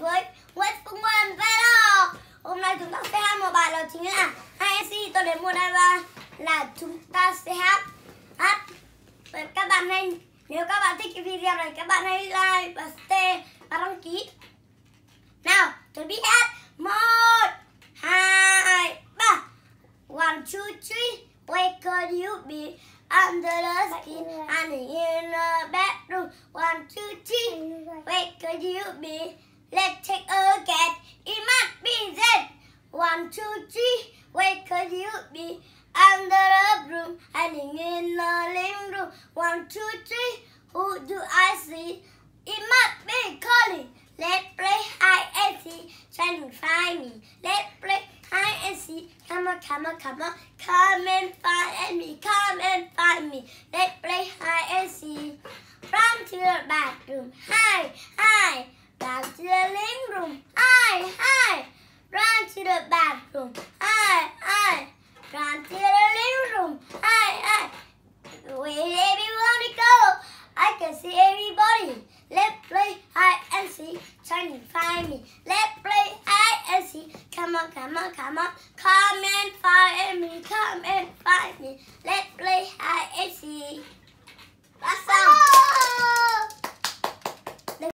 với Nguyễn Phương Nguyên Velo Hôm nay chúng ta sẽ hát một bài đó chính là Hai MC tôi đến mùa đai và là chúng ta sẽ hát hát Vậy các bạn hãy nếu các bạn thích cái video này các bạn hãy like và share và đăng ký Nào chuẩn bị hát một hai ba One, two, three Where could you be? Under the skin and in the bedroom One, two, three Where could you be? Let's take a guess. It must be Z. One, two, three. Where could you be? Under a broom, hiding in a living room. One, two, three. Who do I see? It must be Colin. Let's play hide and seek. Try to find me. Let's play hide and seek. Come on, come on, come on. Come and find me. Come and find me. Let's play hide and seek. From to the bathroom. Hi, hi. Back to the rum. Ay ay. living room. Ay ay. Where everybody go? I can see everybody. Let's play hide and seek. Trying to find me. Let's play hide and seek. Come on, come on, come on. Come and find me.